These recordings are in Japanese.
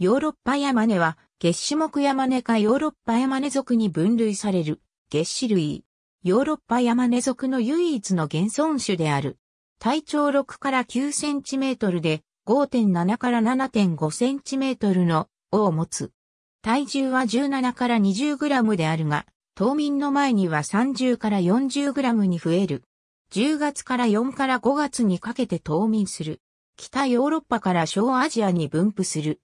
ヨーロッパヤマネは、月種目ヤマネかヨーロッパヤマネ属に分類される、月種類。ヨーロッパヤマネ属の唯一の現存種である。体長6から9センチメートルで、5.7から7.5センチメートルの尾を持つ。体重は17から20グラムであるが、冬眠の前には30から40グラムに増える。10月から4から5月にかけて冬眠する。北ヨーロッパから小アジアに分布する。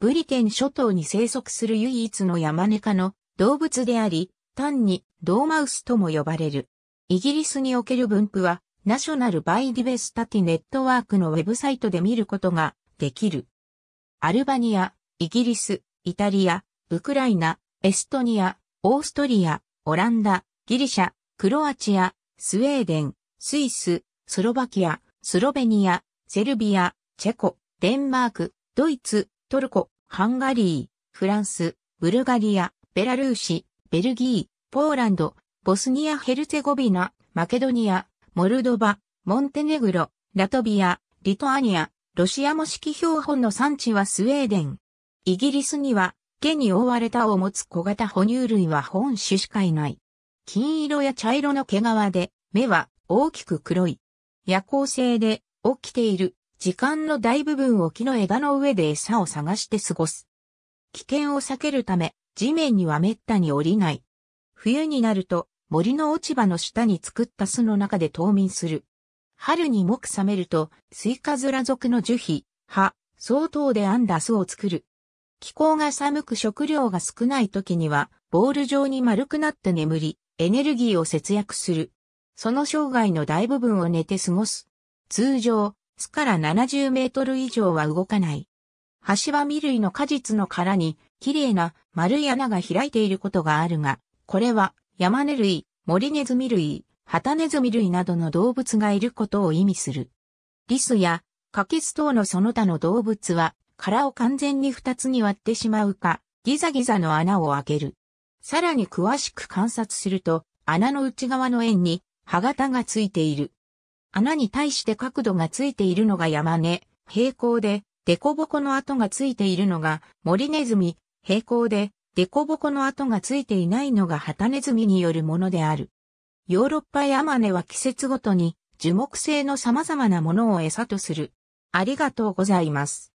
ブリテン諸島に生息する唯一の山ネ科の動物であり、単にドーマウスとも呼ばれる。イギリスにおける分布は、ナショナルバイディベスタティネットワークのウェブサイトで見ることができる。アルバニア、イギリス、イタリア、ウクライナ、エストニア、オーストリア、オランダ、ギリシャ、クロアチア、スウェーデン、スイス、スロバキア、スロベニア、セルビア、チェコ、デンマーク、ドイツ、トルコ、ハンガリー、フランス、ブルガリア、ベラルーシ、ベルギー、ポーランド、ボスニア・ヘルツェゴビナ、マケドニア、モルドバ、モンテネグロ、ラトビア、リトアニア、ロシア模式標本の産地はスウェーデン。イギリスには、毛に覆われたを持つ小型哺乳類は本種しかいない。金色や茶色の毛皮で、目は大きく黒い。夜行性で起きている時間の大部分を木の枝の上で餌を探して過ごす。危険を避けるため、地面には滅多に降りない。冬になると、森の落ち葉の下に作った巣の中で冬眠する。春に木冷めると、スイカズラ属の樹皮、葉、相当で編んだ巣を作る。気候が寒く食料が少ない時には、ボール状に丸くなって眠り、エネルギーを節約する。その生涯の大部分を寝て過ごす。通常、巣から70メートル以上は動かない。橋は未類の果実の殻に、綺麗な丸い穴が開いていることがあるが、これは、山根類、森リネズミ類、ハタネズミ類などの動物がいることを意味する。リスや、カケス等のその他の動物は、殻を完全に二つに割ってしまうか、ギザギザの穴を開ける。さらに詳しく観察すると、穴の内側の円に、歯型がついている。穴に対して角度がついているのが山根、平行で、凸凹の跡がついているのが森ネズミ、平行で、凸凹の跡がついていないのが旗ネズミによるものである。ヨーロッパヤマネは季節ごとに樹木性の様々なものを餌とする。ありがとうございます。